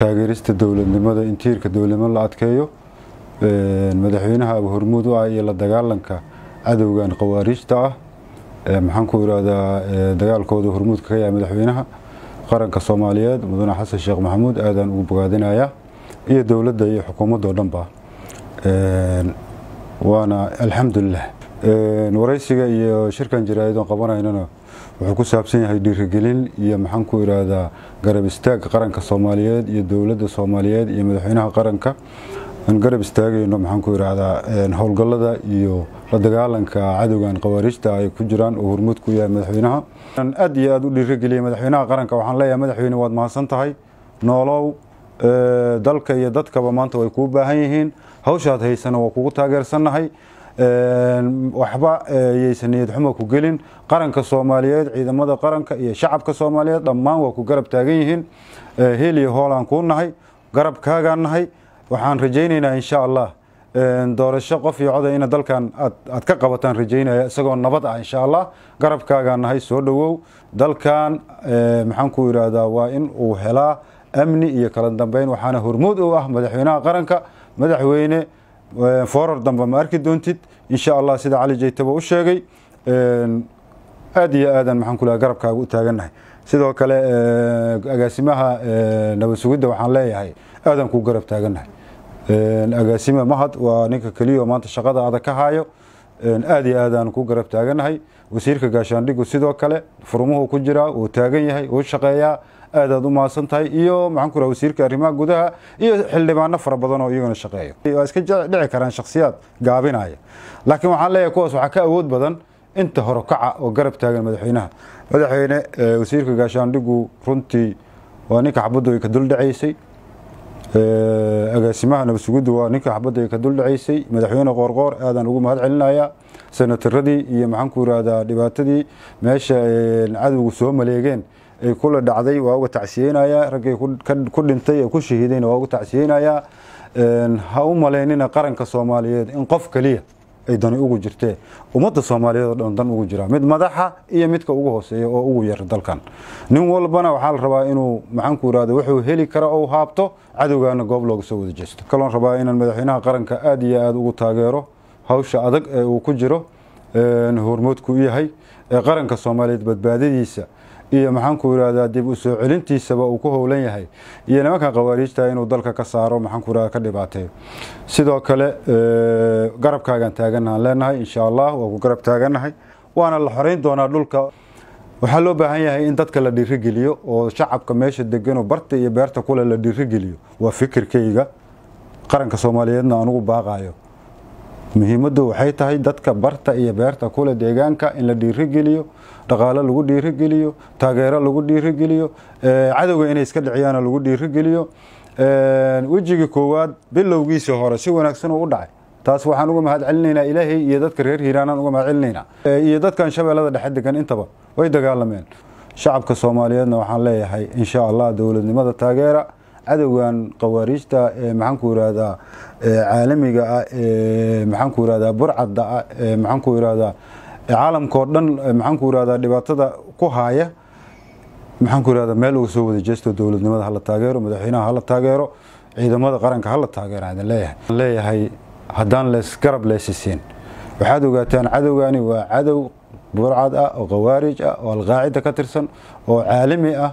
taageerista dowladnimada in tiirka dowladnimo la adkeeyo madaxweynaha hormuud u ah iyo la dagaalanka cadowgan khawaariijta ah maxaan ku dagaalkooda hormuudka ka yahay madaxweynaha qaranka soomaaliyeed mudane xasan sheekh maxamuud aadaan ugu bogaadinayaa iyo dowladda iyo xukuumaddo dhanba waana alxamdulilah waraysiga iyo shirkan jaraa'idon qabanaynana wuxuu ku saabsan yahay dhiirigelin iyo maxaan ku irahdaa garab istaag qaranka soomaaliyeed iyo dowladda soomaaliyeed iyo madaxweynaha qaranka aan garab istaagayno maxaan ku irahdaa howlgallada iyo la dagaalanka cadowgan khawaariijta ay ku jiraan oo hormuud ku yahay madaxweynaha aad iyo aad u dhiirigeliya madaxweynaha qaranka waxaan leeyahay madaxweyne waad mahadsan tahay noolow dalka iyo dadkaba maanta way kuu baahan yihiin hawshaad haysana waa kugu taageersannahay waxba eh, yaysan niyad xumo ku gelin qaranka soomaaliyeed ciidamada qaranka iyo shacabka soomaaliyeed dhammaan waa ku garab taagan yihiin heel eh, iyo hoolaan kuu nahay garabkaagaan nahay waxaan rajaynaynaa insha allah doorasho qof iyo coday ina dalkan aad ka qabataan rajaynaya isagoo nabad ah insha allah garabkaagaa nahay soo dhowow dalkan eh, maxaan ku idhaahdaa waa in uu helaa amni iyo kala dambeyn waxaana hormuud u ah madaxweynaha qaranka madaxweyne foorar dambe ma arki doontid insha allah sida cali jaytaba u sheegay aada iyo aadan maxaan kulaha garabkaaga u taagannahay sidoo kale agaasimaha nabad waxaan leeyahay aadan kuu garab taagannahay agaasime mahad waa ninka keliyaoo maanta shaqada adag ka haayo aada iyo aadaan ku garab taaganahay wasiirka gaashaandhigu sidoo kale furumuhuu ku jiraa wuu taagan yahay wuu shaqeeyaa aad u mahadsan tahay iyo maxaan ku raha wasiirka arrimaha gudaha iyo xildhibaano fara badan oo iyagana shaqeeya waa iska dhici karaan shakhsiyaad gaabinaya laakiin waxaan leeyahay kuwaas waxaa ka awood badan inta hore kaca oo garab taagan madaxweynaha madaxweyne wasiirka gaashaandhigu runtii waa ninka xabaddu ay ka duldhacaysay agaasimaha nabadsugiddu waa ninka xabadda ay ka duldhacaysay madaxweyne qoorqoor aadaan ugu mahad celinayaa senataradii iyo maxaanku irahdaa dhibaatadii meesha cadowgu soo maleegeen ay kula dhacday waa uga tacsiyeynayaa raggay ku dhintay ee ku shahiidayna waa uga tacsiyeynayaa ha u malaynina qaranka soomaaliyeed in qof keliya ay dani ugu jirtee ummadda soomaaliyeed oo dhan dan ugu jira mid madaxa iyo midka ugu hooseeya oo ugu yar dalkan nin walbana waxaa la rabaa inuu maxaanku irahdo wuxuu heli kara ou haabto cadowgaana goob looga soo wada jeesto kaloon rabaa inaan madaxweynaha qaranka aada iyo aada ugu taageero hawsha adag ee uu ku jiro hormood ku yahay ee qaranka soomaaliyeed badbaadadiisa iyo maxaanku irahdaa dib u soo celintiisaba uu ku howlan yahay iyo nimankan khawaariijta inuu dalka ka saaro maxaanku irahda ka dhibaateeyo sidoo kale garabkaagaan taagannahaan leenahay insha allah waa ku garab taagannahay waana la xorayn doonaa dhulka waxaa loo baahan yahay in dadka la dhiirigeliyo oo shacabka meesha deganoo barta iyo beerta kule la dhiirigeliyo waa fikirkayga qaranka soomaaliyeedna anugu baaqaayo muhiimaddu waxay tahay dadka barta iyo beerta kule deegaanka in la dhiirigeliyo dhaqaalo lagu dhiirigeliyo taageero lagu dhiirigeliyo cadowga inay iska dhiciyaana lagu dhiirigeliyo wejigii koowaad bilowgiisii hore si wanaagsan uu u dhacay taas waxaan uga mahad celinaynaa ilaahay iyo dadka reer hiiraanaan uga mahadcelinaynaa iyo dadkan shabeellada dhexe degan intaba way dagaalameen shacabka soomaaliyeedna waxaan leeyahay inshaa allah dowladnimada taageera cadowgan khawaariijta ee maxaanku irahdaa caalamiga ah ee maxaanku irahdaa burcadda ah ee maxaanku irahdaa caalamkao dhan maxaanku irahdaa dhibaatada ku haaya maxaanku irahdaa meel uga soo wada jeesto dowladnimada hala taageero madaxweynaha hala taageero ciidamada qaranka hala taageera idin leeyahay leeyahay haddaan leesgarab leesisiin waxaad ogaataan cadowgani waa cadow burcad ah oo khawaarij ah oo alqaacida ka tirsan oo caalami ah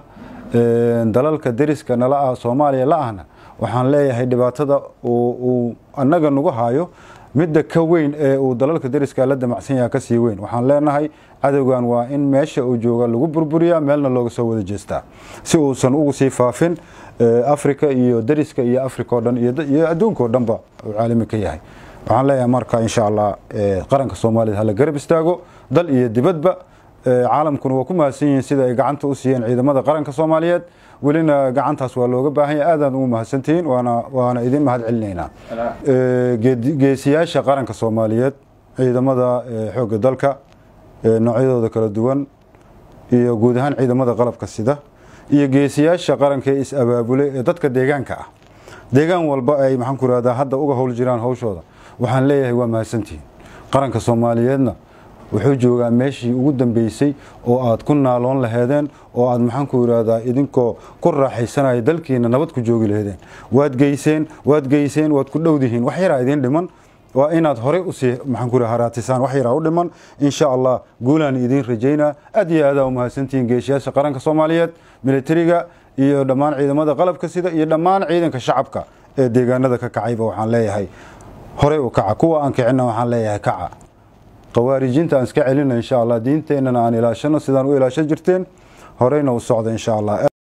dalalka deriska nala ah, soomaaliya la ahna waxaan leeyahay dhibaatada uu annaga nagu haayo midda ka weyn ee uu dalalka deriska la damacsan yaha kasii weyn waxaan leenahay cadowgan waa in meesha uu jooga lagu burburiyaa meelna looga soo wada jeestaa si uusan ugu sii faafin afrika iyo deriska iyo africa oo dhan iyo adduunkao dhanba uu caalami ka yahay waxaan leeyahay marka insha allah qaranka soomaaliya hala garab istaago dal iyo dibadba caalamkuna waa ku mahadsan yihiin sida ay gacanta u siiyeen ciidamada qaranka soomaaliyeed welina gacantaas waa looga baahan yahay aadaan ugu mahadsantihiin waana waana idin mahad celinaynaa geesiyaasha qaranka soomaaliyeed ciidamada xoogga dalka noocyadooda kala duwan iyo guud ahaan ciidamada qalabka sida iyo geesiyaasha qaranka ee is-abaabulay ee dadka deegaanka ah deegaan walba ay maxaanku irahdaa hadda uga howl jiraan hawshooda waxaan leeyahay waa mahadsantihiin qaranka soomaaliyeedna wuxuu joogaa meeshii ugu dambeysay oo aad ku naaloon laheedeen oo aad maxaanku yidhaahdaa idinkoo ku raaxaysanaya dalkiina nabad ku joogi laheedeen waad geyseen waad geyseen waad ku dhowdihiin wax yaraa idiin dhiman waa inaad horey usii maxaanku haraatisaan wax yaraa u dhiman insha allah guulaan idiin rajaynaa aad iyo aadaa u mahadsantihiin geeshiyaasha qaranka soomaaliyeed militariga iyo dhammaan ciidamada qalabka sida iyo dhammaan ciidanka shacabka ee deegaanada ka kacayba waxaan leeyahay horey u kaca kuwa aan kicina waxaan leeyahay kaca khawaarijinta aan iska celinna insha allah diinteenana aan ilaashano sidaan u ilaashan jirteen horeyna u socda insha allah